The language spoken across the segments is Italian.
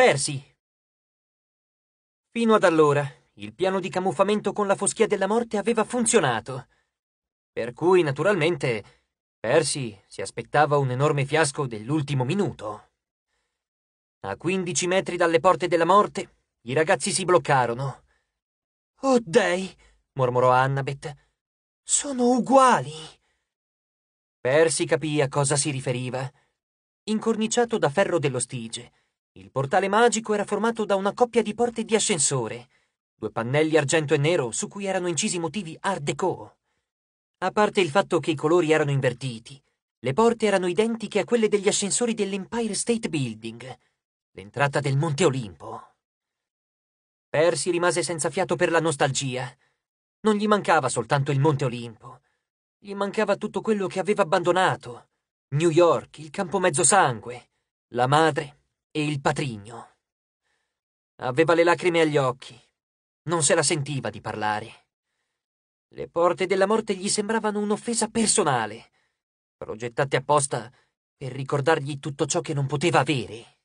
Persi. Fino ad allora, il piano di camuffamento con la foschia della morte aveva funzionato. Per cui, naturalmente, Persi si aspettava un enorme fiasco dell'ultimo minuto. A 15 metri dalle porte della morte, i ragazzi si bloccarono. Oh dei, mormorò Annabeth. Sono uguali. Persi capì a cosa si riferiva. Incorniciato da ferro dello stige, il portale magico era formato da una coppia di porte di ascensore, due pannelli argento e nero su cui erano incisi motivi art déco. A parte il fatto che i colori erano invertiti, le porte erano identiche a quelle degli ascensori dell'Empire State Building, l'entrata del Monte Olimpo. Percy rimase senza fiato per la nostalgia. Non gli mancava soltanto il Monte Olimpo. Gli mancava tutto quello che aveva abbandonato. New York, il campo mezzosangue, la madre, e il patrigno. Aveva le lacrime agli occhi. Non se la sentiva di parlare. Le porte della morte gli sembravano un'offesa personale, progettate apposta per ricordargli tutto ciò che non poteva avere.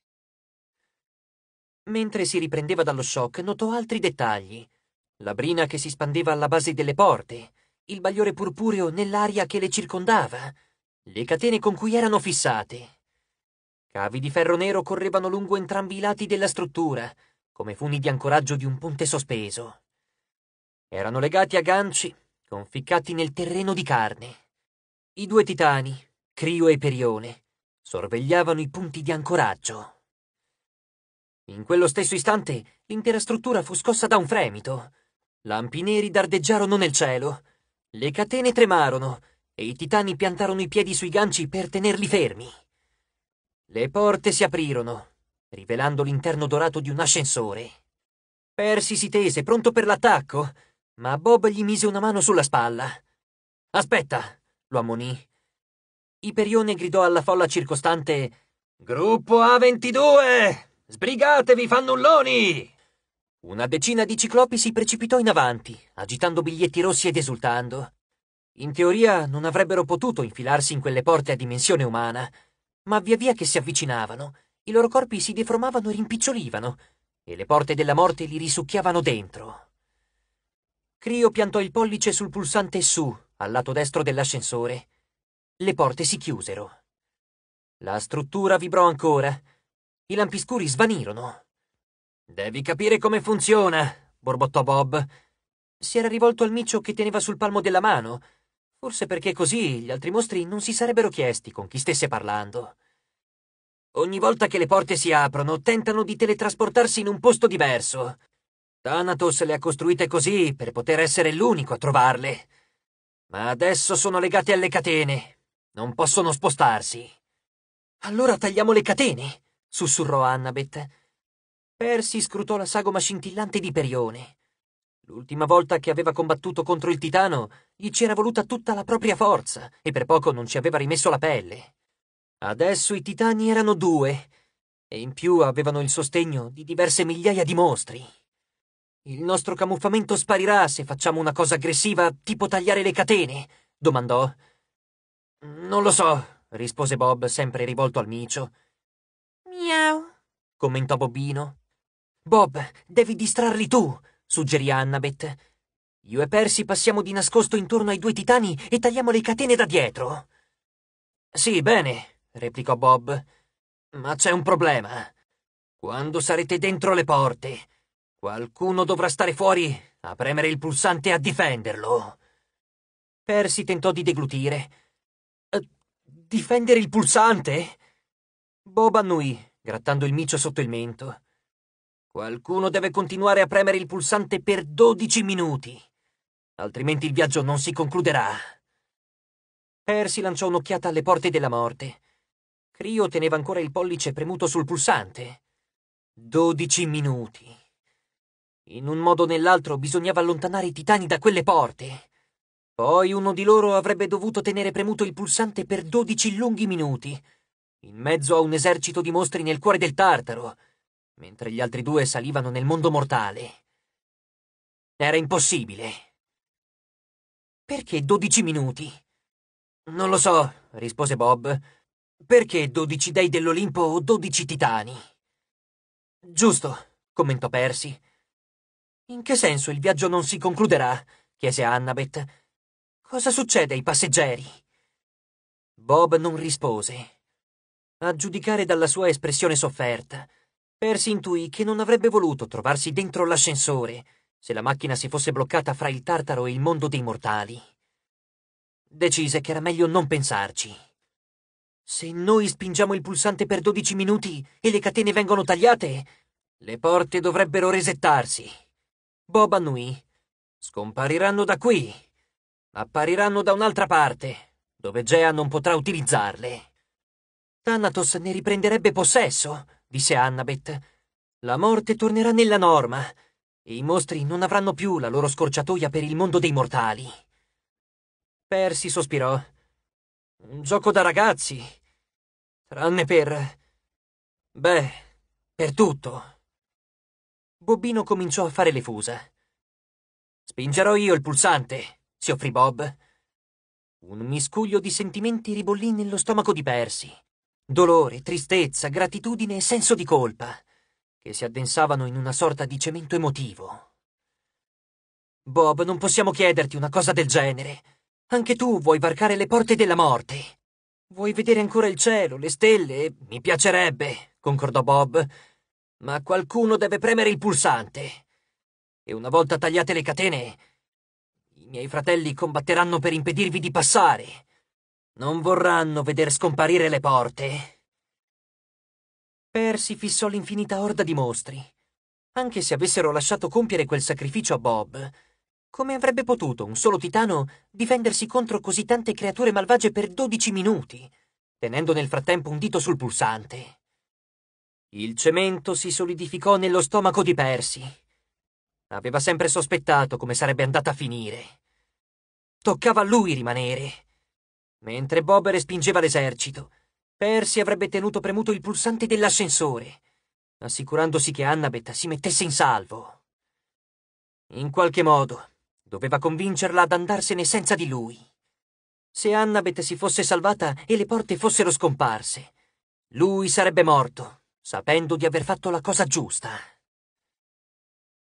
Mentre si riprendeva dallo shock, notò altri dettagli. La brina che si spandeva alla base delle porte, il bagliore purpureo nell'aria che le circondava, le catene con cui erano fissate. Cavi di ferro nero correvano lungo entrambi i lati della struttura, come funi di ancoraggio di un ponte sospeso. Erano legati a ganci, conficcati nel terreno di carne. I due titani, Crio e Perione, sorvegliavano i punti di ancoraggio. In quello stesso istante l'intera struttura fu scossa da un fremito. Lampi neri dardeggiarono nel cielo. Le catene tremarono e i titani piantarono i piedi sui ganci per tenerli fermi. Le porte si aprirono, rivelando l'interno dorato di un ascensore. Persi si tese, pronto per l'attacco, ma Bob gli mise una mano sulla spalla. Aspetta, lo ammonì. Iperione gridò alla folla circostante Gruppo A22! Sbrigatevi, fannulloni! Una decina di ciclopi si precipitò in avanti, agitando biglietti rossi ed esultando. In teoria non avrebbero potuto infilarsi in quelle porte a dimensione umana, ma via via che si avvicinavano, i loro corpi si deformavano e rimpicciolivano, e le porte della morte li risucchiavano dentro. Crio piantò il pollice sul pulsante su, al lato destro dell'ascensore. Le porte si chiusero. La struttura vibrò ancora. I lampi scuri svanirono. Devi capire come funziona, borbottò Bob. Si era rivolto al micio che teneva sul palmo della mano, forse perché così gli altri mostri non si sarebbero chiesti con chi stesse parlando. Ogni volta che le porte si aprono, tentano di teletrasportarsi in un posto diverso. Thanatos le ha costruite così per poter essere l'unico a trovarle. Ma adesso sono legate alle catene. Non possono spostarsi. Allora tagliamo le catene, sussurrò Annabeth. Percy scrutò la sagoma scintillante di Perione. L'ultima volta che aveva combattuto contro il titano, gli c'era voluta tutta la propria forza e per poco non ci aveva rimesso la pelle. Adesso i titani erano due e in più avevano il sostegno di diverse migliaia di mostri. Il nostro camuffamento sparirà se facciamo una cosa aggressiva tipo tagliare le catene, domandò. Non lo so, rispose Bob, sempre rivolto al micio. Miau, commentò Bobbino. Bob, devi distrarli tu, suggerì Annabeth. Io e Percy passiamo di nascosto intorno ai due titani e tagliamo le catene da dietro. Sì, bene, replicò Bob. Ma c'è un problema. Quando sarete dentro le porte, qualcuno dovrà stare fuori a premere il pulsante a difenderlo. Percy tentò di deglutire. Eh, difendere il pulsante? Bob annui, grattando il micio sotto il mento. Qualcuno deve continuare a premere il pulsante per 12 minuti, altrimenti il viaggio non si concluderà. Percy lanciò un'occhiata alle porte della morte. Crio teneva ancora il pollice premuto sul pulsante. 12 minuti. In un modo o nell'altro bisognava allontanare i titani da quelle porte. Poi uno di loro avrebbe dovuto tenere premuto il pulsante per 12 lunghi minuti, in mezzo a un esercito di mostri nel cuore del Tartaro mentre gli altri due salivano nel mondo mortale. Era impossibile. Perché dodici minuti? Non lo so, rispose Bob. Perché dodici dei dell'Olimpo o dodici titani? Giusto, commentò Percy. In che senso il viaggio non si concluderà? chiese Annabeth. Cosa succede ai passeggeri? Bob non rispose. A giudicare dalla sua espressione sofferta, Persi intuì che non avrebbe voluto trovarsi dentro l'ascensore se la macchina si fosse bloccata fra il tartaro e il mondo dei mortali. Decise che era meglio non pensarci. Se noi spingiamo il pulsante per 12 minuti e le catene vengono tagliate, le porte dovrebbero resettarsi. Bob annui. Scompariranno da qui. Appariranno da un'altra parte, dove Gea non potrà utilizzarle. Thanatos ne riprenderebbe possesso disse Annabeth. La morte tornerà nella norma. e I mostri non avranno più la loro scorciatoia per il mondo dei mortali. Percy sospirò. Un gioco da ragazzi. Tranne per... Beh, per tutto. Bobbino cominciò a fare le fusa. Spingerò io il pulsante, si offrì Bob. Un miscuglio di sentimenti ribollì nello stomaco di Percy dolore, tristezza, gratitudine e senso di colpa, che si addensavano in una sorta di cemento emotivo. Bob, non possiamo chiederti una cosa del genere. Anche tu vuoi varcare le porte della morte. Vuoi vedere ancora il cielo, le stelle? Mi piacerebbe, concordò Bob. Ma qualcuno deve premere il pulsante. E una volta tagliate le catene, i miei fratelli combatteranno per impedirvi di passare. Non vorranno veder scomparire le porte. Percy fissò l'infinita orda di mostri. Anche se avessero lasciato compiere quel sacrificio a Bob, come avrebbe potuto un solo titano difendersi contro così tante creature malvagie per dodici minuti, tenendo nel frattempo un dito sul pulsante? Il cemento si solidificò nello stomaco di Percy. Aveva sempre sospettato come sarebbe andata a finire. Toccava a lui rimanere Mentre Bob respingeva l'esercito, Percy avrebbe tenuto premuto il pulsante dell'ascensore, assicurandosi che Annabeth si mettesse in salvo. In qualche modo, doveva convincerla ad andarsene senza di lui. Se Annabeth si fosse salvata e le porte fossero scomparse, lui sarebbe morto, sapendo di aver fatto la cosa giusta.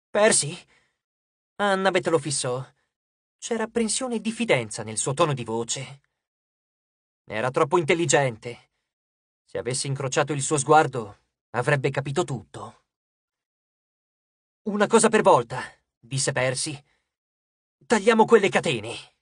Percy? Annabeth lo fissò. C'era apprensione e diffidenza nel suo tono di voce. Era troppo intelligente. Se avessi incrociato il suo sguardo, avrebbe capito tutto. Una cosa per volta, disse Percy. Tagliamo quelle catene.